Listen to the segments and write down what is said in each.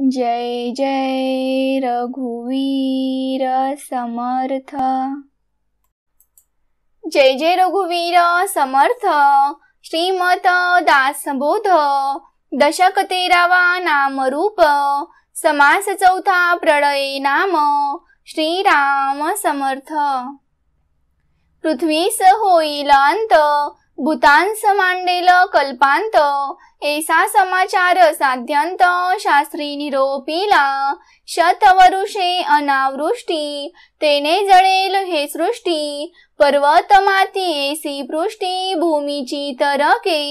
जय जय रघुवीर समर्थ जय जय रघुवीर समर्थ श्रीमत दासबोध दशक तेरावा रूप समास चौथा प्रळय नाम श्रीराम समर्थ पृथ्वीस होईल अंत भूतान मांडेल कल्पांत एसा समाचार साध्यंत शास्त्री निरोपीला शतवरुषे अनावृष्टी तेने जळेल हे सृष्टी पर्वत माती एसी पृष्टी भूमीची तरके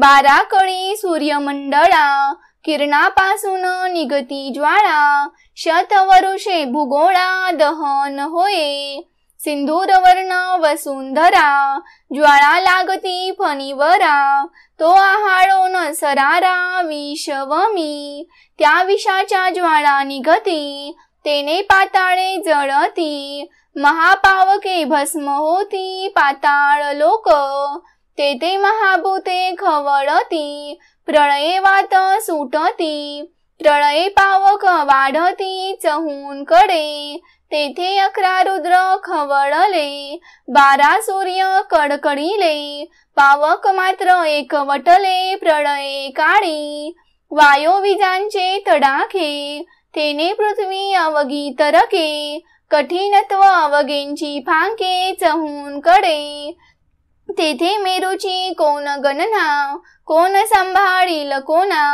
बारा कळी सूर्यमंडळा किरणापासून निगती ज्वाळा शतवरुषे भूगोळा दहन होये सिंधूरवर्ण वसुंधरा ज्वाळा लागती फणीवरा तो आहाळो सरारा विषवमी त्या विषाच्या ज्वाळा निघती तेने पाताळे जळती महापावके भस्म होती पाताळ लोक तेते महाभूते खवळती प्रळये वात सुटती प्रळये पावक वाढती चहून कडे तेथे अकरा रुद्र खवळले बारा सूर्य कडकडीले पावक मात्र एकवटले प्रळये काळी वायोविजांचे तडाखे तेने पृथ्वी अवगी तरके कठीणत्व अवगेंची फांके चहून कडे तेथे मेरूची कोण गणना कोण सांभाळील कोणा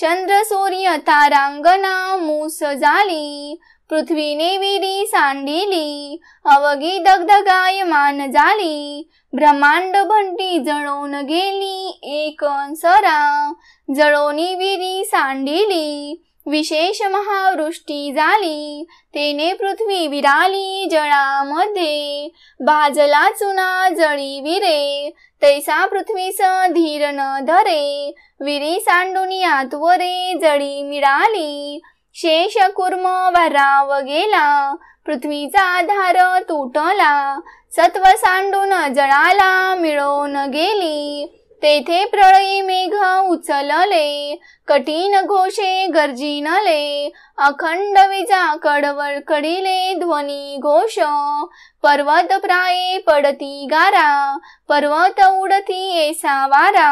चंद्र सूर्य तारांगना मूस झाली पृथ्वीने विरी सांडिली अवगी दगदगाय मान झाली ब्रह्मांड भंटी जळून गेली एक सरा जळोनी विरी सांडिली विशेष महावृष्टी झाली तेने पृथ्वी विराली जळामध्ये बाजला चुना जळी विरे तैसा पृथ्वीस धीर न धरे विरी सांडून आतवरे जळी मिळाली शेष कुर्म भराव गेला पृथ्वीचा आधार तुटला सत्व सांडून जळाला मिळवून गेली तेथे प्रळयी मेघ उचलले कठीण घोषे गर्जिनले अखंड विजा कडवळ कडिले ध्वनी घोष पर्वत प्राये पडती गारा पर्वत उडती एसा वारा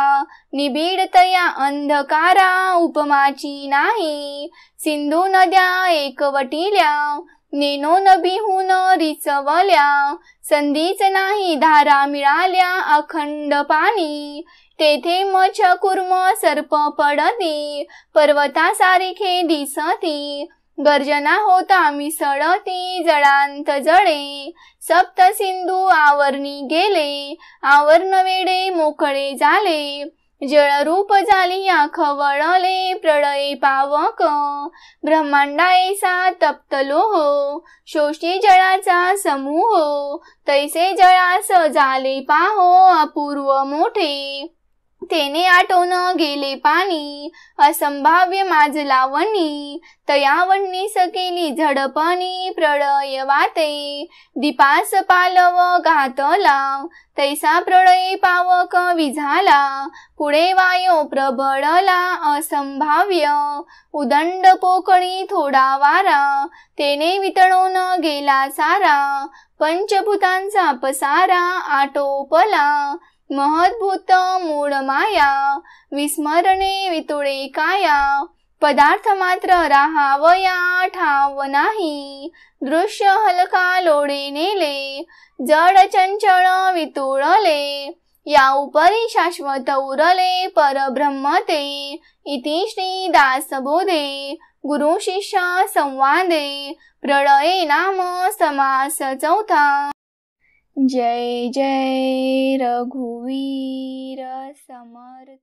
निबिडतया अंधकारा उपमाची नाही सिंधू नद्या एकवटिल्या नेनो हुन रिचवल्या संधीच नाही धारा मिळाल्या अखंड पाणी तेथे मच कुर्म सर्प पडती पर्वतासारखे दिसती गर्जना होता मिसळती जळांत जळे सप्त सिंधू आवरणी गेले आवरण वेडे मोकळे झाले जळरूप या खवळले प्रळय पावक ब्रह्मांडायसा तप्तलो हो शोषी जळाचा समूह तैसे जळास झाले पाहो अपूर्व मोठे तेने आटोन गेले पाणी असंभाव्य माझ लावणी सकेली झडपणी प्रळय वाते दीपास पालव घातला तैसा प्रळय पावक विझाला पुढे वायो प्रबळला असंभाव्य उदंड पोकळी थोडा वारा तेने वितळून गेला सारा पंचभूतांचा पसारा आटोपला महद्भूत मूळ माया विस्मरणे वितुळे काया पदार्थ मात्र राहावया ठाव नाही दृश्य हलका लोडे नेले जड चंचळ वितुळले या उपरी शाश्वत उरले परब्रह्मते इति श्री दासबोधे गुरु शिष्य संवादे प्रळये नाम समास चौथा जय जय रघुवीर समर्थ